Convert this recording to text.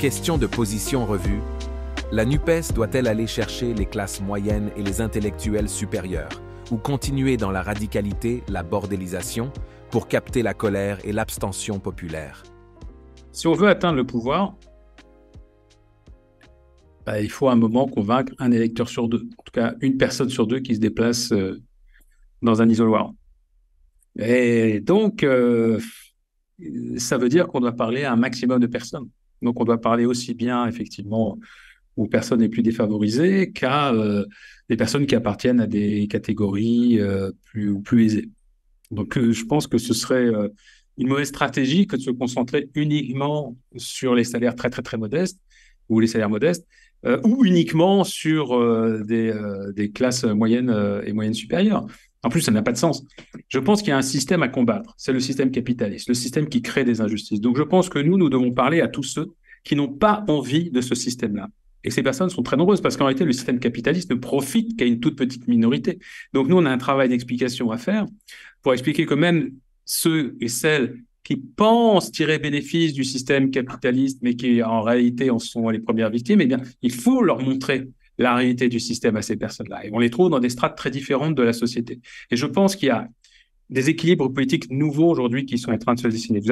Question de position revue. La NUPES doit-elle aller chercher les classes moyennes et les intellectuels supérieurs, ou continuer dans la radicalité, la bordélisation, pour capter la colère et l'abstention populaire Si on veut atteindre le pouvoir, bah, il faut à un moment convaincre un électeur sur deux, en tout cas une personne sur deux qui se déplace euh, dans un isoloir. Et donc, euh, ça veut dire qu'on doit parler à un maximum de personnes. Donc on doit parler aussi bien effectivement aux personnes les plus défavorisées qu'à euh, des personnes qui appartiennent à des catégories euh, plus, plus aisées. Donc euh, je pense que ce serait une mauvaise stratégie que de se concentrer uniquement sur les salaires très très très modestes ou les salaires modestes ou uniquement sur des, classes moyennes et moyennes supérieures. En plus, ça n'a pas de sens. Je pense qu'il y a un système à combattre. C'est le système capitaliste, le système qui crée des injustices. Donc, je pense que nous, nous devons parler à tous ceux qui n'ont pas envie de ce système-là. Et ces personnes sont très nombreuses parce qu'en réalité, le système capitaliste ne profite qu'à une toute petite minorité. Donc, nous, on a un travail d'explication à faire pour expliquer que même ceux et celles qui pensent tirer bénéfice du système capitaliste, mais qui en réalité en sont les premières victimes, eh bien, il faut leur montrer la réalité du système à ces personnes-là. Et on les trouve dans des strates très différentes de la société. Et je pense qu'il y a des équilibres politiques nouveaux aujourd'hui qui sont en train de se dessiner.